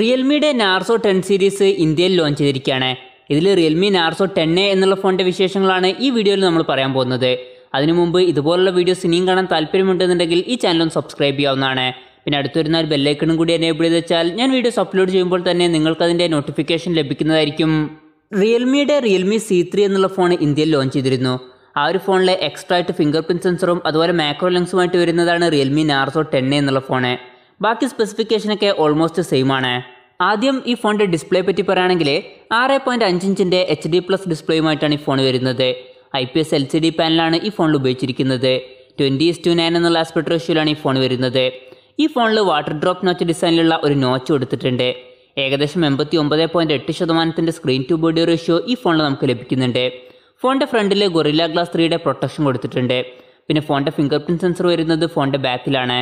റിയൽമിയുടെ Narzo ten series ഇന്ത്യയിൽ launch ചെയ്തിരിക്കുകയാണ് ഇതിൽ റിയൽമി നാർസോ ടെൻ എ എന്നുള്ള ഫോണിൻ്റെ വിശേഷങ്ങളാണ് ഈ വീഡിയോയിൽ നമ്മൾ പറയാൻ പോകുന്നത് അതിനു മുമ്പ് ഇതുപോലുള്ള വീഡിയോസ് ഇനിയും കാണാൻ താല്പര്യമുണ്ടെന്നുണ്ടെങ്കിൽ ഈ ചാനലും സബ്സ്ക്രൈബ് ചെയ്യാവുന്നതാണ് പിന്നെ അടുത്തു വരുന്ന ഒരു ബെല്ലൈക്കണും കൂടി എന്നെ ചെയ്ത് വെച്ചാൽ ഞാൻ വീഡിയോസ് അപ്ലോഡ് ചെയ്യുമ്പോൾ തന്നെ നിങ്ങൾക്കതിൻ്റെ നോട്ടിഫിക്കേഷൻ ലഭിക്കുന്നതായിരിക്കും റിയൽമിയുടെ റിയൽമി സി ത്രീ എന്നുള്ള ഫോൺ ഇന്ത്യയിൽ ലോഞ്ച് ചെയ്തിരുന്നു ആ ഒരു ഫോണിലെ എക്സ്ട്രാ ആയിട്ട് ഫിംഗർ പ്രിൻറ്റ് സെൻസറും അതുപോലെ മാക്രോ ലെങ്സുമായിട്ട് വരുന്നതാണ് റിയൽമി നാർസോ ടെൻ എന്നുള്ള ഫോണ് ബാക്കി സ്പെസിഫിക്കേഷനൊക്കെ ഓൾമോസ്റ്റ് സെയിം ആണ് ആദ്യം ഈ ഫോണിൻ്റെ ഡിസ്പ്ലേ പറ്റി പറയുകയാണെങ്കിൽ ആറ് പോയിൻറ്റ് അഞ്ച് ഇഞ്ചിൻ്റെ എച്ച് ഡി പ്ലസ് ഡിസ്പ്ലേയുമായിട്ടാണ് ഈ ഫോൺ വരുന്നത് I P S L C D പാനലാണ് ഈ ഫോണിൽ ഉപയോഗിച്ചിരിക്കുന്നത് ട്വൻറ്റി ഇസ് ടു നയൻ എന്നുള്ള ആസ്പെക്ട് റേഷ്യോയിലാണ് ഈ ഫോൺ വരുന്നത് ഈ ഫോണിൽ വാട്ടർ ഡ്രോപ്പ് നോച്ച് ഡിസൈനിലുള്ള ഒരു നോച്ച് കൊടുത്തിട്ടുണ്ട് ഏകദേശം എൺപത്തി ഒമ്പത് പോയിൻറ്റ് എട്ട് ശതമാനത്തിൻ്റെ സ്ക്രീൻ ടു ബോഡി റേഷ്യോ ഈ ഫോണിൽ നമുക്ക് ലഭിക്കുന്നുണ്ട് ഫോണിൻ്റെ ഫ്രണ്ടിൽ ഗൊറില്ല ഗ്ലാസ് ത്രീയുടെ പ്രൊട്ടക്ഷൻ കൊടുത്തിട്ടുണ്ട് പിന്നെ ഫോണിൻ്റെ ഫിംഗർ പ്രിൻറ്റ് സെൻസർ വരുന്നത് ഫോണിൻ്റെ ബാക്കിലാണ്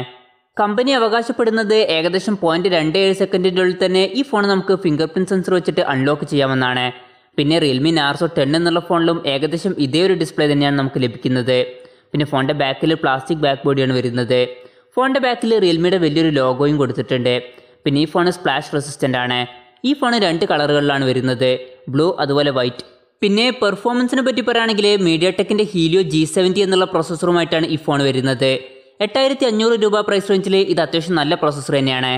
കമ്പനി അവകാശപ്പെടുന്നത് ഏകദേശം പോയിന്റ് രണ്ട് ഏഴ് സെക്കൻഡിനുള്ളിൽ തന്നെ ഈ ഫോൺ നമുക്ക് ഫിംഗർ പ്രിന്റ് സെൻസർ വെച്ചിട്ട് അൺലോക്ക് ചെയ്യാമെന്നാണ് പിന്നെ റിയൽമി നാർസോ ടെൻ എന്നുള്ള ഫോണിലും ഏകദേശം ഇതേ ഒരു ഡിസ്പ്ലേ തന്നെയാണ് നമുക്ക് ലഭിക്കുന്നത് പിന്നെ ഫോണിൻ്റെ ബാക്കിൽ പ്ലാസ്റ്റിക് ബാക്ക് ബോഡിയാണ് വരുന്നത് ഫോണിൻ്റെ ബാക്കിൽ റിയൽമിയുടെ വലിയൊരു ലോഗോയും കൊടുത്തിട്ടുണ്ട് പിന്നെ ഈ ഫോൺ സ്പ്ലാഷ് റെസിസ്റ്റൻ്റ് ആണ് ഈ ഫോൺ രണ്ട് കളറുകളിലാണ് വരുന്നത് ബ്ലൂ അതുപോലെ വൈറ്റ് പിന്നെ പെർഫോമൻസിനെ പറ്റി പറയുകയാണെങ്കിൽ മീഡിയ ടെക്കിൻ്റെ ഹീലിയോ ജി സെവൻറ്റി എന്നുള്ള പ്രോസസ്സറുമായിട്ടാണ് ഈ ഫോൺ വരുന്നത് എട്ടായിരത്തി അഞ്ഞൂറ് രൂപ പ്രൈസ് റേഞ്ചിൽ ഇത് അത്യാവശ്യം നല്ല പ്രോസസ്സർ തന്നെയാണ്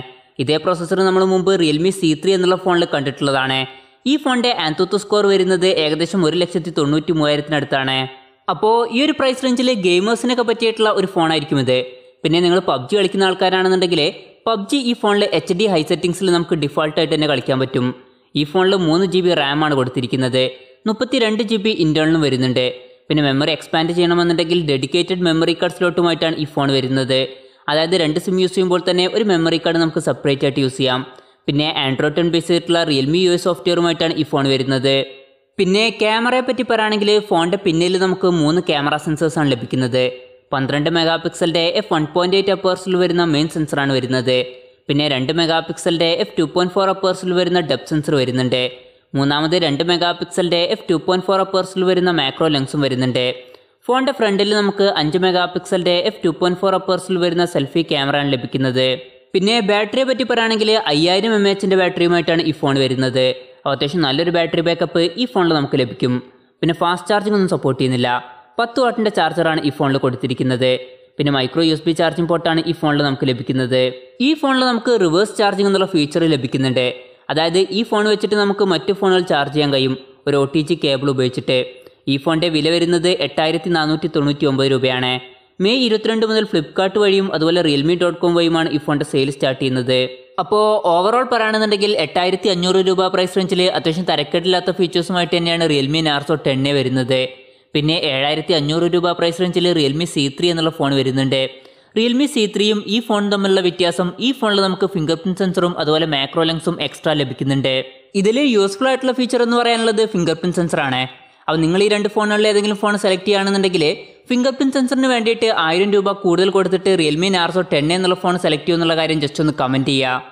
ഇതേ പ്രോസസ്സർ നമ്മൾ മുമ്പ് റിയൽമി സി ത്രീ എന്നുള്ള ഫോണിൽ കണ്ടിട്ടുള്ളതാണ് ഈ ഫോണിൻ്റെ ആൻതോത്ത് സ്കോർ വരുന്നത് ഏകദേശം ഒരു ലക്ഷത്തി തൊണ്ണൂറ്റി മൂവായിരത്തിനടുത്താണ് അപ്പോൾ ഈ ഒരു പ്രൈസ് റേഞ്ചിൽ ഗെയിമേഴ്സിനൊക്കെ പറ്റിയിട്ടുള്ള ഒരു ഫോണായിരിക്കും ഇത് പിന്നെ നിങ്ങൾ പബ്ജി കളിക്കുന്ന ആൾക്കാരാണെന്നുണ്ടെങ്കിൽ പബ്ജി ഈ ഫോണിൽ എച്ച് ഡി ഹൈ സെറ്റിംഗ്സിൽ നമുക്ക് ഡിഫോൾട്ടായിട്ട് തന്നെ കളിക്കാൻ പറ്റും ഈ ഫോണിൽ മൂന്ന് ജി ബി റാമാണ് കൊടുത്തിരിക്കുന്നത് മുപ്പത്തി രണ്ട് ജി ബി ഇൻറ്റേണലും വരുന്നുണ്ട് പിന്നെ മെമ്മറി എക്സ്പാൻഡ് ചെയ്യണമെന്നുണ്ടെങ്കിൽ ഡെഡിക്കേറ്റഡ് മെമ്മറി കാർഡ് സ്ലോട്ടുമായിട്ടാണ് ഈ ഫോൺ വരുന്നത് അതായത് രണ്ട് സിം യൂസ് ചെയ്യുമ്പോൾ തന്നെ ഒരു മെമ്മറി കാർഡ് നമുക്ക് സെപ്പറേറ്റ് ആയിട്ട് യൂസ് ചെയ്യാം പിന്നെ ആൻഡ്രോയിഡ് ടെൻ ബേസ് ചെയ്തിട്ടുള്ള റിയൽമി യു എസ് സോഫ്റ്റ്വെയറുമായിട്ടാണ് ഈ ഫോൺ വരുന്നത് പിന്നെ ക്യാമറയെ പറ്റി പറയുകയാണെങ്കിൽ ഫോണിൻ്റെ പിന്നിൽ നമുക്ക് മൂന്ന് ക്യാമറ സെൻസേഴ്സാണ് ലഭിക്കുന്നത് പന്ത്രണ്ട് മെഗാ പിക്സലിൻ്റെ എഫ് വൺ പോയിൻറ്റ് എയ്റ്റ് അപ്പേഴ്സിൽ വരുന്ന മെയിൻ സെൻസറാണ് വരുന്നത് പിന്നെ രണ്ട് മെഗാ പിക്സലിൻ്റെ എഫ് ടു പോയിൻറ്റ് ഫോർ അപ്പേഴ്സിൽ വരുന്ന ഡെപ് സെൻസർ വരുന്നുണ്ട് മൂന്നാമത് രണ്ട് മെഗാ പിക്സലിൻ്റെ എഫ് ടു പോയിൻറ്റ് ഫോർ അപ്പേഴ്സിൽ വരുന്ന മാക്രോ ലെൻസും വരുന്നുണ്ട് ഫോണിൻ്റെ ഫ്രണ്ടിൽ നമുക്ക് അഞ്ച് മെഗാ പിക്സലിൻ്റെ എഫ് ടു പോയിൻറ്റ് ഫോർ അപ്പേഴ്സിൽ വരുന്ന സെൽഫി ക്യാമറയാണ് ലഭിക്കുന്നത് പിന്നെ ബാറ്ററിയെ പറ്റി പറയുകയാണെങ്കിൽ അയ്യായിരം എം എച്ചിൻ്റെ ബാറ്ററിയുമായിട്ടാണ് ഈ ഫോൺ വരുന്നത് അത്യാവശ്യം നല്ലൊരു ബാറ്ററി ബാക്കപ്പ് ഈ ഫോണിൽ നമുക്ക് ലഭിക്കും പിന്നെ ഫാസ്റ്റ് ചാർജിംഗ് ഒന്നും സപ്പോർട്ട് ചെയ്യുന്നില്ല പത്ത് വാട്ടിൻ്റെ ചാർജറാണ് ഈ ഫോണിൽ കൊടുത്തിരിക്കുന്നത് പിന്നെ micro U S B charging പോർട്ടാണ് ഈ ഫോണിൽ നമുക്ക് ലഭിക്കുന്നത് ഈ ഫോണിൽ നമുക്ക് റിവേഴ്സ് ചാർജിംഗ് എന്നുള്ള ഫീച്ചർ ലഭിക്കുന്നുണ്ട് അതായത് ഈ ഫോൺ വെച്ചിട്ട് നമുക്ക് മറ്റു ഫോണുകൾ ചാർജ് ചെയ്യാൻ കഴിയും ഒരു ഒ ടി ജി കേബിൾ ഉപയോഗിച്ചിട്ട് ഈ ഫോണിൻ്റെ വില വരുന്നത് എട്ടായിരത്തി നാനൂറ്റി തൊണ്ണൂറ്റി ഒമ്പത് രൂപയാണ് മെയ് ഇരുപത്തിരണ്ട് മുതൽ ഫ്ലിപ്കാർട്ട് വഴിയും അതുപോലെ റിയൽമി ഡോട്ട് കോം വഴിയുമാണ് ഈ ഫോണിൻ്റെ സെയിൽ സ്റ്റാർട്ട് ചെയ്യുന്നത് അപ്പോൾ ഓവറോൾ പറയുകയാണെന്നുണ്ടെങ്കിൽ എട്ടായിരത്തി അഞ്ഞൂറ് രൂപ പ്രൈസ് റേഞ്ചിൽ അത്യാവശ്യം തരക്കേടില്ലാത്ത ഫീച്ചേഴ്സുമായിട്ട് തന്നെയാണ് റിയൽമി നാർസോ ടെന്നെ വരുന്നത് പിന്നെ ഏഴായിരത്തി അഞ്ഞൂറ് രൂപ പ്രൈസ് റേഞ്ചിൽ റിയൽമി സി ത്രീ എന്നുള്ള ഫോൺ വരുന്നുണ്ട് റിയൽമി സി ത്രീയും ഈ ഫോണും തമ്മിലുള്ള വ്യത്യാസം ഈ ഫോണിൽ നമുക്ക് ഫിംഗർ പ്രിന്റ് സെൻസറും അതുപോലെ മാക്രോ ലെൻസും എക്സ്ട്രാ ലഭിക്കുന്നുണ്ട് ഇതിൽ യൂസ്ഫുൾ ആയിട്ടുള്ള ഫീച്ചർ എന്ന് പറയാനുള്ളത് ഫിംഗർ പ്രിന്റ് സെൻസറാണ് അപ്പോൾ നിങ്ങൾ ഈ രണ്ട് ഫോണുകളിൽ ഏതെങ്കിലും ഫോൺ സെലക്ട് ചെയ്യുകയാണെന്നുണ്ടെങ്കിൽ ഫിംഗർ പ്രിന്റ് സെൻസറിന് വേണ്ടിയിട്ട് ആയിരം രൂപ കൂടുതൽ കൊടുത്തിട്ട് റിയൽമി നാർസോ ടെൻ എന്നുള്ള ഫോൺ സെലക്ട് ചെയ്യുമെന്നുള്ള കാര്യം ജസ്റ്റ് ഒന്ന് കമൻറ്റ് ചെയ്യുക